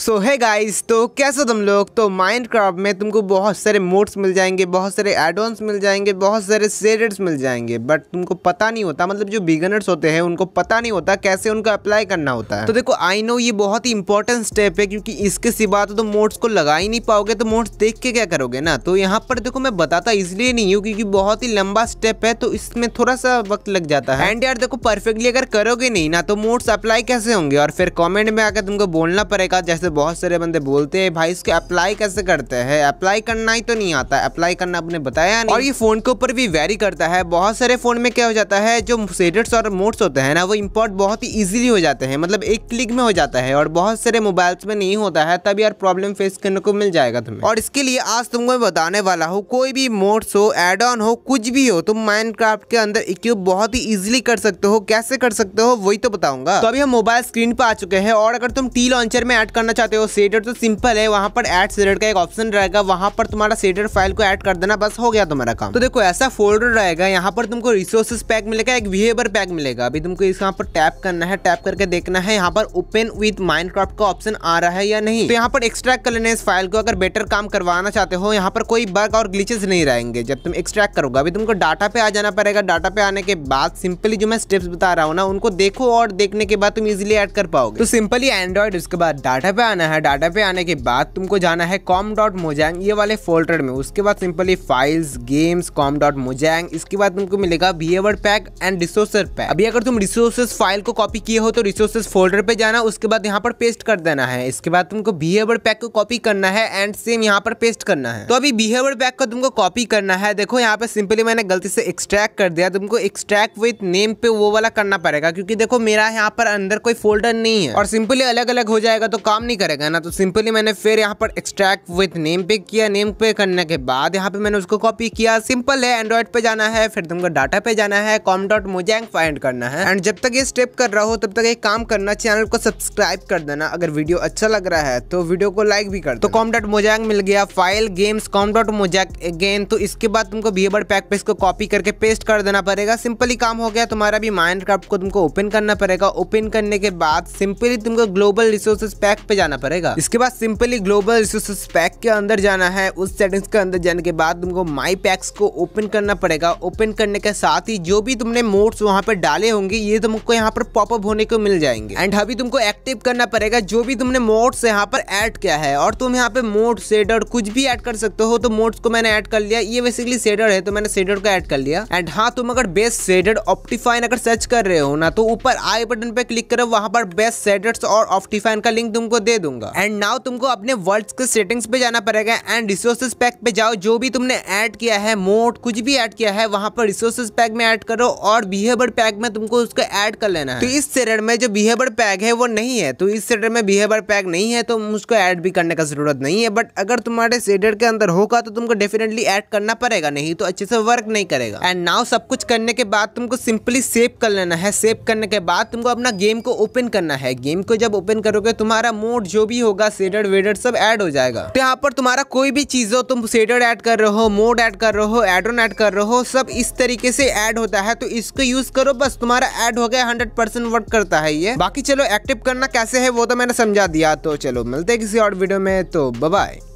सो है गाइस तो कैसे तुम लोग तो क्राफ्ट में तुमको बहुत सारे मोड्स मिल जाएंगे बहुत सारे एडवांस मिल जाएंगे बहुत सारे सेडेड्स मिल जाएंगे बट तुमको पता नहीं होता मतलब जो बिगनर्स होते हैं उनको पता नहीं होता कैसे उनको अप्लाई करना होता है तो देखो आई नो ये बहुत ही इंपॉर्टेंट स्टेप है क्योंकि इसके सिवा तो तुम मोड्स को लगा ही नहीं पाओगे तो मोड्स देख के क्या करोगे ना तो यहाँ पर देखो मैं बताता इसलिए नहीं हूँ क्योंकि बहुत ही लंबा स्टेप है तो इसमें थोड़ा सा वक्त लग जाता है एंड यार देखो परफेक्टली अगर करोगे नहीं ना तो मोड्स अप्लाई कैसे होंगे और फिर कॉमेंट में आकर तुमको बोलना पड़ेगा जैसे बहुत सारे बंदे बोलते हैं भाई इसके अप्लाई कैसे करते हैं अप्लाई करना ही तो नहीं आता अप्लाई करना आपने बताया नहीं और ये फोन के ऊपर भी वेरी करता है बहुत सारे फोन में क्या हो जाता है जो सेडेट्स और मोड्स होते हैं ना वो इम्पोर्ट बहुत ही ईजिली हो जाते हैं मतलब एक क्लिक में हो जाता है और बहुत सारे मोबाइल्स में नहीं होता है तब यार प्रॉब्लम फेस करने को मिल जाएगा तुम्हें और इसके लिए आज तुमको मैं बताने वाला हूँ कोई भी मोड्स हो एड ऑन हो कुछ भी हो तुम माइंड के अंदर इक्यूब बहुत ही इजिली कर सकते हो कैसे कर सकते हो वही तो बताऊंगा तो अभी हम मोबाइल स्क्रीन पर आ चुके हैं और अगर तुम टी लॉन्चर में ऐड करना चाहते हो सेडर तो सिंपल है वहाँ पर एड सेडर का एक ऑप्शन रहेगा वहाँ पर तुम्हारा सेडर फाइल को एड कर देना बस हो गया तुम्हारा काम तो देखो ऐसा फोल्डर रहेगा यहाँ पर तुमको रिसोर्सेस पैक मिलेगा एक बिहेवियर पैक मिलेगा अभी तुमको इस यहाँ पर टैप करना है टैप करके देखना है यहाँ पर ओपन विद माइंड का ऑप्शन आ रहा है या नहीं तो यहाँ पर एक्सट्रैक्ट कर लेना इस फाइल को अगर बेटर काम करवाना चाहते हो यहाँ पर कोई बर्ग और ग्लीचेस नहीं रहेंगे जब तुम एक्सट्रैक्ट करोगे अभी तुमको डाटा पे आ जाना पड़ेगा डाटा पे आने के बाद सिंपली जो मैं स्टेप्स बता रहा हूँ ना उनको देखो और देखने के बाद तुम इजिली एड कर पाओगे तो सिंपली एंड्रॉइड उसके बाद डाटा पे पे आना है डाटा पे आने के बाद तुमको जाना है कॉम डॉट मोजैंग ये वाले फोल्डर में उसके बाद simply files games com dot Mojang इसके बाद तुमको मिलेगा behaviour pack and resource pack अभी अगर तुम रिसोर्सेस फाइल को कॉपी किए हो तो रिसोर्सेस फोल्डर पे जाना उसके बाद यहाँ पर पेस्ट कर देना है इसके बाद तुमको बिहेवर पैक को कॉपी करना है एंड सेम यहाँ पर पेस्ट करना है तो अभी बिहेवर पैक को तुमको कॉपी करना है देखो यहाँ पे सिंपली मैंने गलती से एक्सट्रैक्ट कर दिया तुमको एक्सट्रैक्ट विथ नेम पे वो वाला करना पड़ेगा क्योंकि देखो मेरा यहाँ पर अंदर कोई फोल्डर नहीं है और सिंपली अलग अलग हो जाएगा तो काम नहीं करेगा ना तो सिंपली मैंने फिर यहाँ पर एक्सट्रैक्ट विथ नेम पे किया नेम पे करने के बाद यहाँ पे मैंने उसको कॉपी किया सिंपल है एंड्रॉइड पे जाना है फिर तुमको डाटा पे जाना है कॉम डॉट मोजैंग फाइंड करना है एंड जब तक ये स्टेप कर रहा हो तब तक एक काम करना चैनल को सब्सक्राइब कर देना अगर वीडियो अच्छा लग रहा है तो वीडियो को लाइक भी कर तो कॉम डॉट मोजैंग मिल गया file games com dot Mojang again तो इसके बाद तुमको बीएबर्ड पैक पे इसको कॉपी करके पेस्ट कर देना पड़ेगा सिंपली काम हो गया तुम्हारा भी माइंड को तुमको ओपन करना पड़ेगा ओपन करने के बाद सिंपली तुमको ग्लोबल रिसोर्सेज पैक पे जाना पड़ेगा इसके बाद सिंपली ग्लोबल रिसोर्सेस पैक के अंदर जाना है उस सेटिंग्स के अंदर जाने के बाद तुमको माई पैक्स को ओपन करना पड़ेगा ओपन करने के साथ ही जो भी तुमने मोड्स वहाँ पर डाले होंगे ये तुमको यहाँ पर पॉपअप होने को मिल जाएंगे एंड अभी तुमको एक्टिव करना पड़ेगा जो भी तुमने मोड्स यहाँ पर एड किया है और तुम यहाँ पे मोड सेडर कुछ भी एड कर सकते हो तो मोड्स को मैंने एड कर लिया ये बेसिकली सेडर है तो मैंने सेडर को एड कर लिया एंड हाँ तुम अगर बेस्ट सेडर ऑप्टिफाइन अगर सर्च कर रहे हो ना तो ऊपर आई बटन पे क्लिक करो वहां पर बेस्ट सेडर्स और ऑप्टिफाइन का लिंक तुमको दे दूंगा एंड नाउ तुमको अपने वर्ड्स के सेटिंग्स पे जाना पड़ेगा एंड रिसोर्सेज पैक पे जाओ जो भी तुमने ऐड किया है मोड कुछ भी ऐड किया है वहां पर रिसोर्सेज पैक में ऐड करो और बिहेवियर पैक में तुमको उसको ऐड कर लेना है तो इस सेरेड में जो बिहेवियर पैक है वो नहीं है तो इस सेरेड में बिहेवियर पैक नहीं है तो उसको ऐड भी करने का जरूरत नहीं है बट अगर तुम्हारे सेरेड के अंदर होगा तो तुमको डेफिनेटली एड करना पड़ेगा नहीं तो अच्छे से वर्क नहीं करेगा एंड नाउ सब कुछ करने के बाद तुमको सिंपली सेव कर लेना है सेव करने के बाद तुमको अपना गेम को ओपन करना है गेम को जब ओपन करोगे तुम्हारा मोड नोट जो भी होगा सेडर वेडर सब ऐड हो जाएगा तो यहाँ पर तुम्हारा कोई भी चीज़ हो तुम सेडर ऐड कर रहे हो मोड ऐड कर रहे हो एडोन ऐड कर रहे हो सब इस तरीके से ऐड होता है तो इसको यूज करो बस तुम्हारा ऐड हो गया हंड्रेड परसेंट वर्क करता है ये बाकी चलो एक्टिव करना कैसे है वो तो मैंने समझा दिया तो चलो मिलते किसी और वीडियो में तो बबाई